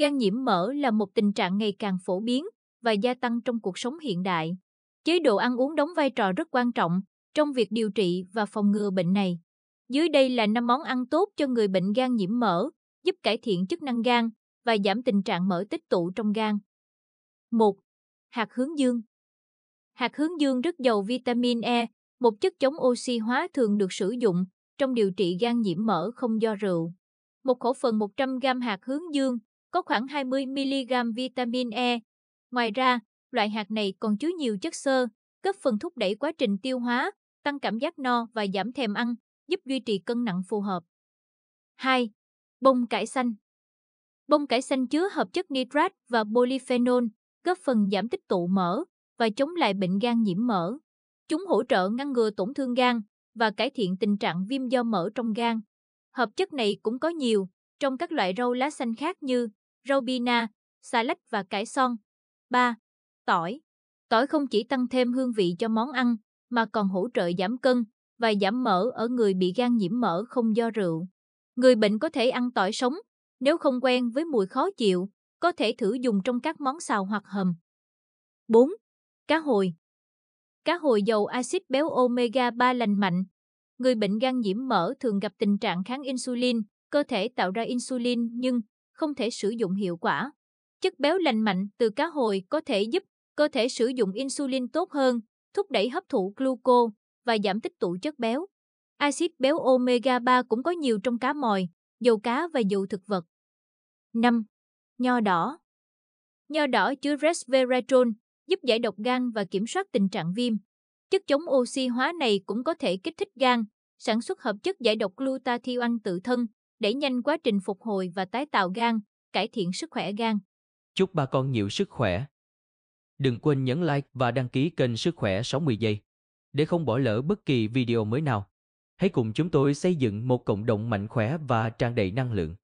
Gan nhiễm mỡ là một tình trạng ngày càng phổ biến và gia tăng trong cuộc sống hiện đại. Chế độ ăn uống đóng vai trò rất quan trọng trong việc điều trị và phòng ngừa bệnh này. Dưới đây là 5 món ăn tốt cho người bệnh gan nhiễm mỡ, giúp cải thiện chức năng gan và giảm tình trạng mỡ tích tụ trong gan. 1. Hạt hướng dương Hạt hướng dương rất giàu vitamin E, một chất chống oxy hóa thường được sử dụng trong điều trị gan nhiễm mỡ không do rượu. Một khẩu phần 100g hạt hướng dương có khoảng 20mg vitamin E. Ngoài ra, loại hạt này còn chứa nhiều chất xơ, góp phần thúc đẩy quá trình tiêu hóa, tăng cảm giác no và giảm thèm ăn, giúp duy trì cân nặng phù hợp. 2. Bông cải xanh Bông cải xanh chứa hợp chất nitrat và polyphenol, góp phần giảm tích tụ mỡ và chống lại bệnh gan nhiễm mỡ. Chúng hỗ trợ ngăn ngừa tổn thương gan và cải thiện tình trạng viêm do mỡ trong gan. Hợp chất này cũng có nhiều trong các loại rau lá xanh khác như rau bina, xà lách và cải son. 3. Tỏi Tỏi không chỉ tăng thêm hương vị cho món ăn, mà còn hỗ trợ giảm cân và giảm mỡ ở người bị gan nhiễm mỡ không do rượu. Người bệnh có thể ăn tỏi sống, nếu không quen với mùi khó chịu, có thể thử dùng trong các món xào hoặc hầm. 4. Cá hồi Cá hồi giàu axit béo omega 3 lành mạnh. Người bệnh gan nhiễm mỡ thường gặp tình trạng kháng insulin, cơ thể tạo ra insulin nhưng không thể sử dụng hiệu quả. Chất béo lành mạnh từ cá hồi có thể giúp cơ thể sử dụng insulin tốt hơn, thúc đẩy hấp thụ gluco và giảm tích tụ chất béo. Axit béo omega 3 cũng có nhiều trong cá mòi, dầu cá và dầu thực vật. 5. Nho đỏ. Nho đỏ chứa resveratrol, giúp giải độc gan và kiểm soát tình trạng viêm. Chất chống oxy hóa này cũng có thể kích thích gan, sản xuất hợp chất giải độc glutathione tự thân, đẩy nhanh quá trình phục hồi và tái tạo gan, cải thiện sức khỏe gan. Chúc bà con nhiều sức khỏe. Đừng quên nhấn like và đăng ký kênh Sức khỏe 60 giây để không bỏ lỡ bất kỳ video mới nào. Hãy cùng chúng tôi xây dựng một cộng đồng mạnh khỏe và tràn đầy năng lượng.